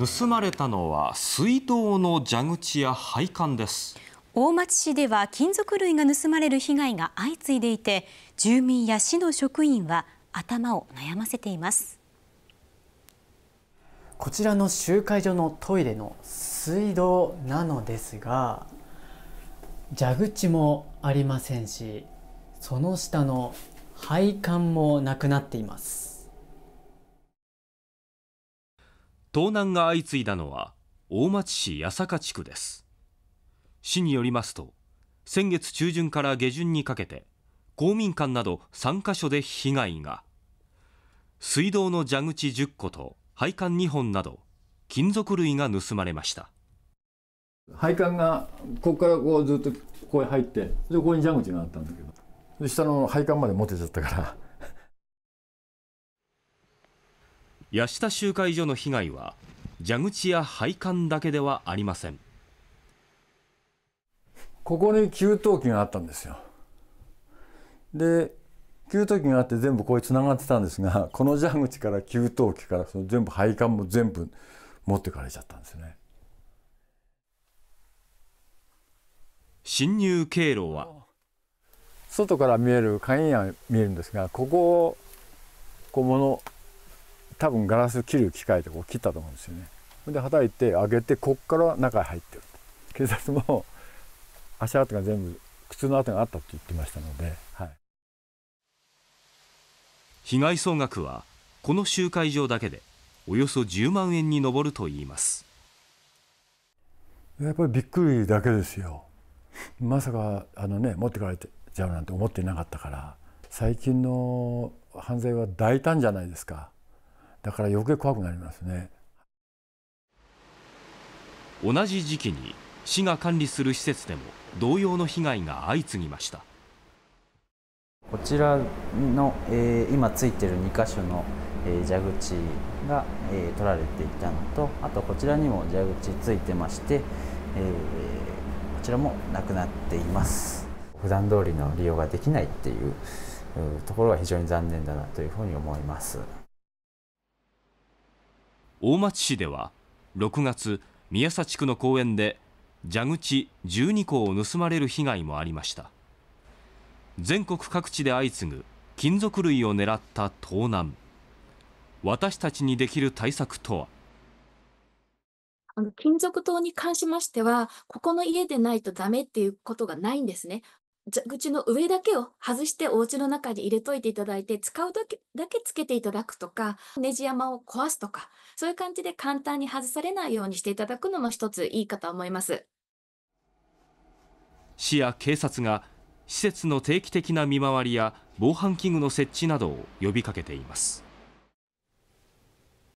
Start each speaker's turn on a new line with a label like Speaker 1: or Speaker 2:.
Speaker 1: 盗まれたのは水道の蛇口や配管です大町市では金属類が盗まれる被害が相次いでいて住民や市の職員
Speaker 2: は頭を悩ませていますこちらの
Speaker 1: 集会所のトイレの水道なのですが蛇口もありませんしその下の配管もなくなっています盗難が相次いだのは大町市八坂地区です市によりますと先月中旬から下旬にかけて公民館など3カ所で被害が水道の蛇口10個と配管2本など金属類が盗まれました
Speaker 2: 配管がここからこうずっとここへ入ってでここに蛇口があったんだけどで下の配管まで持てちゃったから
Speaker 1: 八下集会所の被害は蛇口や配管だけではありません
Speaker 2: ここに給湯器があったんですよで給湯器があって全部こうつながってたんですが この蛇口から給湯器からその全部配管も全部持ってかれちゃったんですね侵入経路は外から見える鍵が見えるんですがここを小物多分ガラス切る機械でこう切ったと思うんですよねで叩いて上げてこっから中へ入ってる警察も 足跡が全部靴の跡があったって言ってましたので、はい、
Speaker 1: 被害総額はこの集会場だけでおよそ10万円に上るといいます
Speaker 2: やっぱりびっくりだけですよまさかあのね持ってかれてちゃうなんて思ってなかったから最近の犯罪は大胆じゃないですかだから余計怖くなりますね
Speaker 1: 同じ時期に市が管理する施設でも同様の被害が相次ぎましたこちらの、えー、今ついてる2箇所の、えー、蛇口が、えー、取られていたのとあとこちらにも蛇口ついてまして、えー、こちらもなくなっています普段通りの利用ができないっていうところは非常に残念だなというふうに思います大町市では6月宮佐地区の公園で蛇口12個を盗まれる被害もありました全国各地で相次ぐ金属類を狙った盗難私たちにできる対策とは
Speaker 2: あの金属刀に関しましては、ここの家でないとダメっていうことがないんですね。蛇口の上だけを外してお家の中に入れといていただいて、使うだけだけつけていただくとか、ネジ山を壊すとか、そういう感じで簡単に外されないようにしていただくのも一ついいかと思います。
Speaker 1: 市や警察が施設の定期的な見回りや防犯器具の設置などを呼びかけています。